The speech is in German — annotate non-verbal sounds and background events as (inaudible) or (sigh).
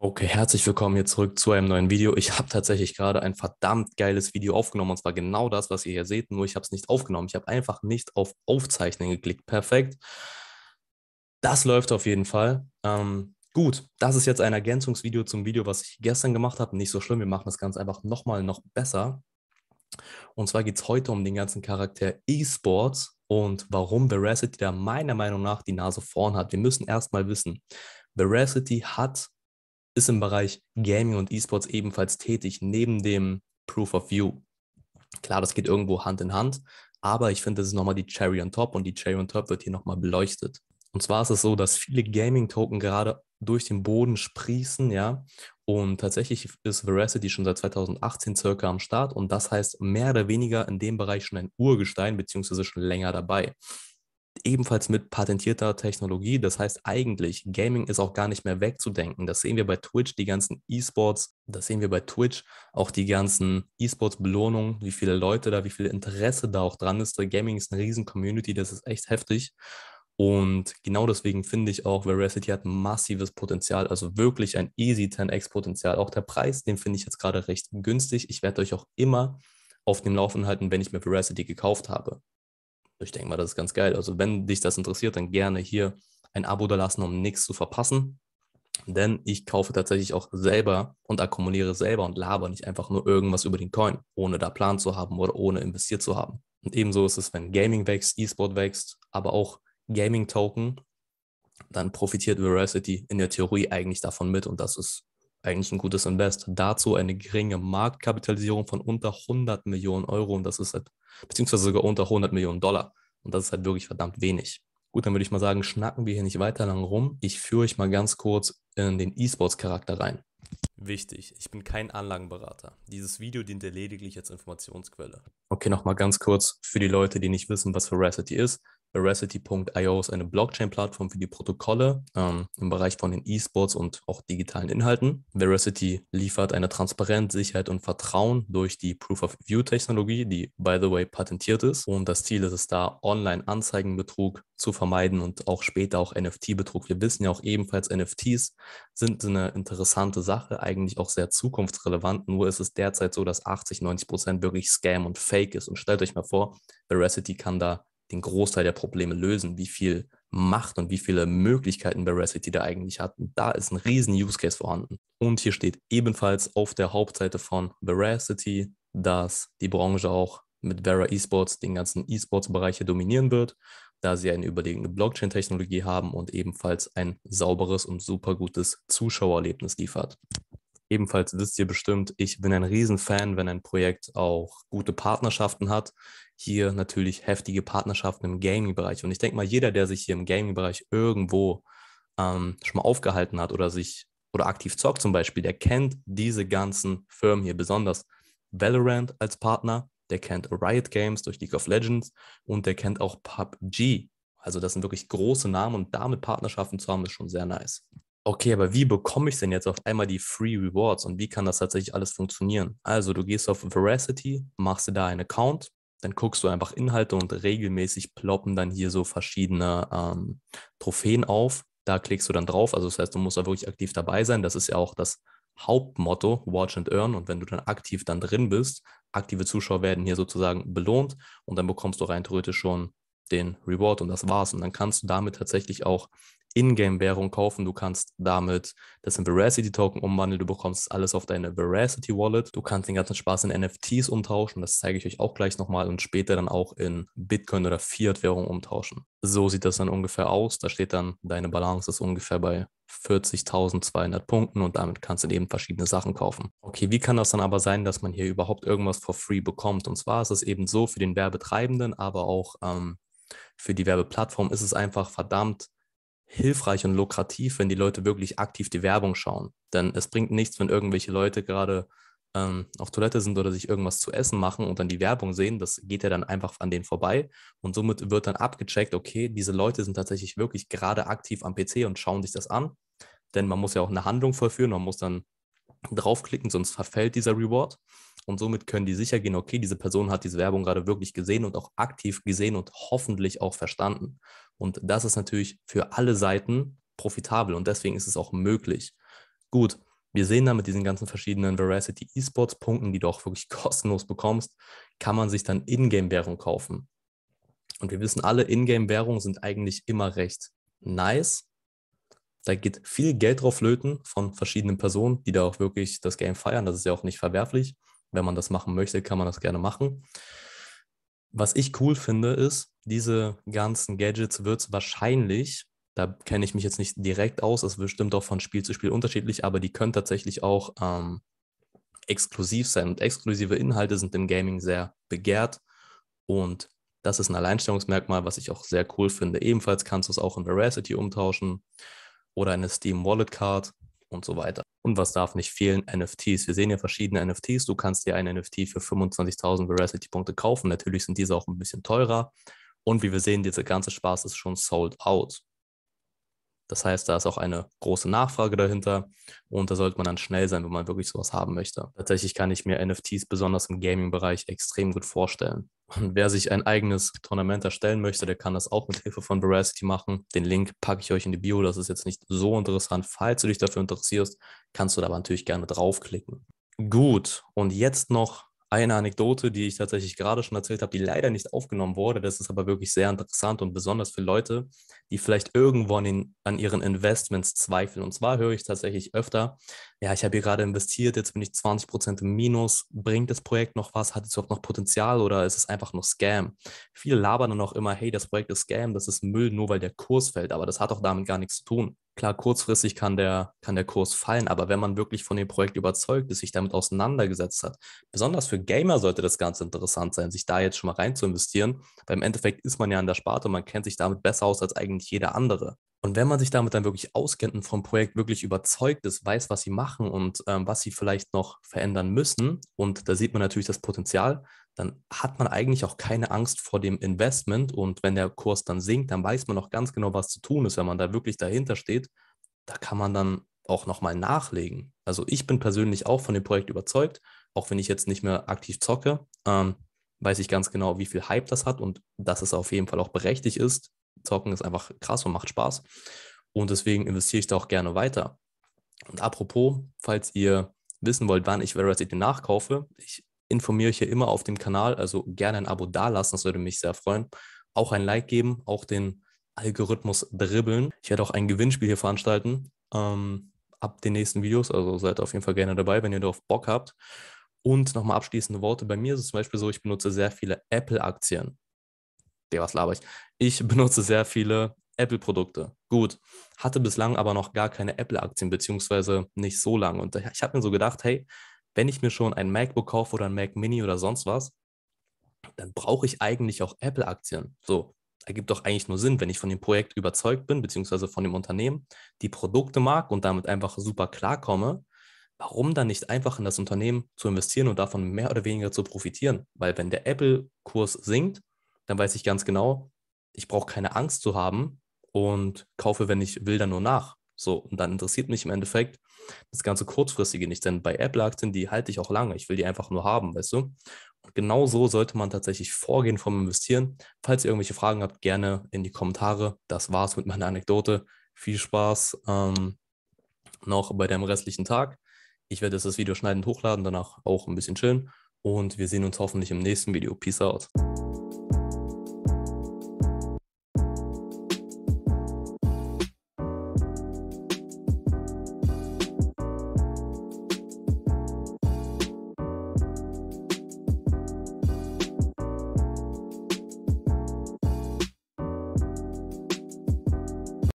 Okay, herzlich willkommen hier zurück zu einem neuen Video. Ich habe tatsächlich gerade ein verdammt geiles Video aufgenommen und zwar genau das, was ihr hier seht, nur ich habe es nicht aufgenommen. Ich habe einfach nicht auf Aufzeichnen geklickt. Perfekt. Das läuft auf jeden Fall. Ähm, gut, das ist jetzt ein Ergänzungsvideo zum Video, was ich gestern gemacht habe. Nicht so schlimm, wir machen das Ganze einfach nochmal noch besser. Und zwar geht es heute um den ganzen Charakter E-Sports und warum Veracity da meiner Meinung nach die Nase vorn hat. Wir müssen erstmal wissen, Veracity hat ist im Bereich Gaming und E-Sports ebenfalls tätig, neben dem Proof of View. Klar, das geht irgendwo Hand in Hand, aber ich finde, das ist nochmal die Cherry on Top und die Cherry on Top wird hier nochmal beleuchtet. Und zwar ist es so, dass viele Gaming-Token gerade durch den Boden sprießen, ja. Und tatsächlich ist Veracity schon seit 2018 circa am Start und das heißt mehr oder weniger in dem Bereich schon ein Urgestein, beziehungsweise schon länger dabei ebenfalls mit patentierter Technologie. Das heißt eigentlich, Gaming ist auch gar nicht mehr wegzudenken. Das sehen wir bei Twitch, die ganzen E-Sports, das sehen wir bei Twitch, auch die ganzen E-Sports-Belohnungen, wie viele Leute da, wie viel Interesse da auch dran ist. Gaming ist eine riesen Community, das ist echt heftig. Und genau deswegen finde ich auch, Veracity hat massives Potenzial, also wirklich ein easy 10x Potenzial. Auch der Preis, den finde ich jetzt gerade recht günstig. Ich werde euch auch immer auf dem Laufen halten, wenn ich mir Veracity gekauft habe. Ich denke mal, das ist ganz geil. Also, wenn dich das interessiert, dann gerne hier ein Abo da lassen, um nichts zu verpassen. Denn ich kaufe tatsächlich auch selber und akkumuliere selber und laber nicht einfach nur irgendwas über den Coin, ohne da Plan zu haben oder ohne investiert zu haben. Und ebenso ist es, wenn Gaming wächst, E-Sport wächst, aber auch Gaming-Token, dann profitiert Veracity in der Theorie eigentlich davon mit und das ist eigentlich ein gutes Invest. Dazu eine geringe Marktkapitalisierung von unter 100 Millionen Euro und das ist seit beziehungsweise sogar unter 100 Millionen Dollar. Und das ist halt wirklich verdammt wenig. Gut, dann würde ich mal sagen, schnacken wir hier nicht weiter lang rum. Ich führe euch mal ganz kurz in den E-Sports-Charakter rein. Wichtig, ich bin kein Anlagenberater. Dieses Video dient lediglich als Informationsquelle. Okay, nochmal ganz kurz für die Leute, die nicht wissen, was Veracity ist. Veracity.io ist eine Blockchain-Plattform für die Protokolle ähm, im Bereich von den E-Sports und auch digitalen Inhalten. Veracity liefert eine Transparenz, Sicherheit und Vertrauen durch die Proof-of-View-Technologie, die, by the way, patentiert ist. Und das Ziel ist es da, Online-Anzeigenbetrug zu vermeiden und auch später auch NFT-Betrug. Wir wissen ja auch ebenfalls, NFTs sind eine interessante Sache, eigentlich auch sehr zukunftsrelevant. Nur ist es derzeit so, dass 80, 90 Prozent wirklich Scam und Fake ist. Und stellt euch mal vor, Veracity kann da den Großteil der Probleme lösen, wie viel Macht und wie viele Möglichkeiten Veracity da eigentlich hat. da ist ein riesen Use Case vorhanden. Und hier steht ebenfalls auf der Hauptseite von Veracity, dass die Branche auch mit Vera Esports den ganzen Esports-Bereich dominieren wird, da sie eine überlegene Blockchain-Technologie haben und ebenfalls ein sauberes und super gutes Zuschauererlebnis liefert. Ebenfalls wisst ihr bestimmt, ich bin ein Riesenfan, wenn ein Projekt auch gute Partnerschaften hat hier natürlich heftige Partnerschaften im Gaming-Bereich. Und ich denke mal, jeder, der sich hier im Gaming-Bereich irgendwo ähm, schon mal aufgehalten hat oder sich oder aktiv zockt zum Beispiel, der kennt diese ganzen Firmen hier besonders. Valorant als Partner, der kennt Riot Games durch League of Legends und der kennt auch PUBG. Also das sind wirklich große Namen und damit Partnerschaften zu haben, ist schon sehr nice. Okay, aber wie bekomme ich denn jetzt auf einmal die Free Rewards und wie kann das tatsächlich alles funktionieren? Also du gehst auf Veracity, machst dir da einen Account, dann guckst du einfach Inhalte und regelmäßig ploppen dann hier so verschiedene ähm, Trophäen auf. Da klickst du dann drauf. Also das heißt, du musst da wirklich aktiv dabei sein. Das ist ja auch das Hauptmotto, Watch and Earn. Und wenn du dann aktiv dann drin bist, aktive Zuschauer werden hier sozusagen belohnt und dann bekommst du rein theoretisch schon den Reward und das war's. Und dann kannst du damit tatsächlich auch Ingame-Währung kaufen. Du kannst damit das in Veracity-Token umwandeln. Du bekommst alles auf deine Veracity-Wallet. Du kannst den ganzen Spaß in NFTs umtauschen. Das zeige ich euch auch gleich nochmal und später dann auch in Bitcoin oder Fiat-Währung umtauschen. So sieht das dann ungefähr aus. Da steht dann, deine Balance ist ungefähr bei 40.200 Punkten und damit kannst du eben verschiedene Sachen kaufen. Okay, wie kann das dann aber sein, dass man hier überhaupt irgendwas for free bekommt? Und zwar ist es eben so für den Werbetreibenden, aber auch ähm, für die Werbeplattform ist es einfach verdammt hilfreich und lukrativ, wenn die Leute wirklich aktiv die Werbung schauen. Denn es bringt nichts, wenn irgendwelche Leute gerade ähm, auf Toilette sind oder sich irgendwas zu essen machen und dann die Werbung sehen. Das geht ja dann einfach an denen vorbei. Und somit wird dann abgecheckt, okay, diese Leute sind tatsächlich wirklich gerade aktiv am PC und schauen sich das an. Denn man muss ja auch eine Handlung vollführen, man muss dann draufklicken, sonst verfällt dieser Reward. Und somit können die sicher gehen, okay, diese Person hat diese Werbung gerade wirklich gesehen und auch aktiv gesehen und hoffentlich auch verstanden. Und das ist natürlich für alle Seiten profitabel und deswegen ist es auch möglich. Gut, wir sehen da mit diesen ganzen verschiedenen Veracity esports Punkten, die du auch wirklich (laughs) kostenlos bekommst, kann man sich dann Ingame-Währung kaufen. Und wir wissen alle, Ingame-Währungen sind eigentlich immer recht nice. Da geht viel Geld drauf löten von verschiedenen Personen, die da auch wirklich das Game feiern. Das ist ja auch nicht verwerflich wenn man das machen möchte, kann man das gerne machen. Was ich cool finde, ist, diese ganzen Gadgets wird es wahrscheinlich, da kenne ich mich jetzt nicht direkt aus, ist bestimmt auch von Spiel zu Spiel unterschiedlich, aber die können tatsächlich auch ähm, exklusiv sein. Und exklusive Inhalte sind im Gaming sehr begehrt. Und das ist ein Alleinstellungsmerkmal, was ich auch sehr cool finde. Ebenfalls kannst du es auch in Veracity umtauschen oder eine Steam Wallet Card und so weiter. Und was darf nicht fehlen? NFTs. Wir sehen hier verschiedene NFTs. Du kannst dir ein NFT für 25.000 Veracity-Punkte kaufen. Natürlich sind diese auch ein bisschen teurer. Und wie wir sehen, dieser ganze Spaß ist schon sold out. Das heißt, da ist auch eine große Nachfrage dahinter und da sollte man dann schnell sein, wenn man wirklich sowas haben möchte. Tatsächlich kann ich mir NFTs besonders im Gaming-Bereich extrem gut vorstellen. Und wer sich ein eigenes Tournament erstellen möchte, der kann das auch mit Hilfe von Veracity machen. Den Link packe ich euch in die Bio, das ist jetzt nicht so interessant. Falls du dich dafür interessierst, kannst du da aber natürlich gerne draufklicken. Gut, und jetzt noch eine Anekdote, die ich tatsächlich gerade schon erzählt habe, die leider nicht aufgenommen wurde. Das ist aber wirklich sehr interessant und besonders für Leute, die vielleicht irgendwo an, den, an ihren Investments zweifeln. Und zwar höre ich tatsächlich öfter, ja, ich habe hier gerade investiert, jetzt bin ich 20% im Minus. Bringt das Projekt noch was? Hat es überhaupt noch Potenzial oder ist es einfach nur Scam? Viele labern dann auch immer, hey, das Projekt ist Scam, das ist Müll, nur weil der Kurs fällt. Aber das hat auch damit gar nichts zu tun. Klar, kurzfristig kann der, kann der Kurs fallen, aber wenn man wirklich von dem Projekt überzeugt ist, sich damit auseinandergesetzt hat, besonders für Gamer sollte das ganz interessant sein, sich da jetzt schon mal rein zu investieren, weil im Endeffekt ist man ja in der Sparte und man kennt sich damit besser aus als eigentlich jeder andere. Und wenn man sich damit dann wirklich auskennt und vom Projekt wirklich überzeugt ist, weiß, was sie machen und ähm, was sie vielleicht noch verändern müssen, und da sieht man natürlich das Potenzial, dann hat man eigentlich auch keine Angst vor dem Investment. Und wenn der Kurs dann sinkt, dann weiß man auch ganz genau, was zu tun ist. Wenn man da wirklich dahinter steht, da kann man dann auch nochmal nachlegen. Also ich bin persönlich auch von dem Projekt überzeugt, auch wenn ich jetzt nicht mehr aktiv zocke, ähm, weiß ich ganz genau, wie viel Hype das hat und dass es auf jeden Fall auch berechtigt ist. Zocken ist einfach krass und macht Spaß. Und deswegen investiere ich da auch gerne weiter. Und apropos, falls ihr wissen wollt, wann ich Veracity nachkaufe, ich informiere ich hier immer auf dem Kanal. Also gerne ein Abo dalassen, das würde mich sehr freuen. Auch ein Like geben, auch den Algorithmus dribbeln. Ich werde auch ein Gewinnspiel hier veranstalten ähm, ab den nächsten Videos. Also seid auf jeden Fall gerne dabei, wenn ihr darauf Bock habt. Und nochmal abschließende Worte. Bei mir ist es zum Beispiel so, ich benutze sehr viele Apple-Aktien. Der was laber ich. Ich benutze sehr viele Apple-Produkte. Gut, hatte bislang aber noch gar keine Apple-Aktien, beziehungsweise nicht so lange. Und ich habe mir so gedacht, hey, wenn ich mir schon ein MacBook kaufe oder ein Mac Mini oder sonst was, dann brauche ich eigentlich auch Apple-Aktien. So, ergibt doch eigentlich nur Sinn, wenn ich von dem Projekt überzeugt bin, beziehungsweise von dem Unternehmen, die Produkte mag und damit einfach super klarkomme, warum dann nicht einfach in das Unternehmen zu investieren und davon mehr oder weniger zu profitieren? Weil wenn der Apple-Kurs sinkt, dann weiß ich ganz genau, ich brauche keine Angst zu haben und kaufe, wenn ich will, dann nur nach. So, und dann interessiert mich im Endeffekt das ganze Kurzfristige nicht, denn bei App-Aktien, die halte ich auch lange. Ich will die einfach nur haben, weißt du? Und genau so sollte man tatsächlich vorgehen vom Investieren. Falls ihr irgendwelche Fragen habt, gerne in die Kommentare. Das war's mit meiner Anekdote. Viel Spaß ähm, noch bei dem restlichen Tag. Ich werde jetzt das Video schneidend hochladen, danach auch ein bisschen chillen. Und wir sehen uns hoffentlich im nächsten Video. Peace out.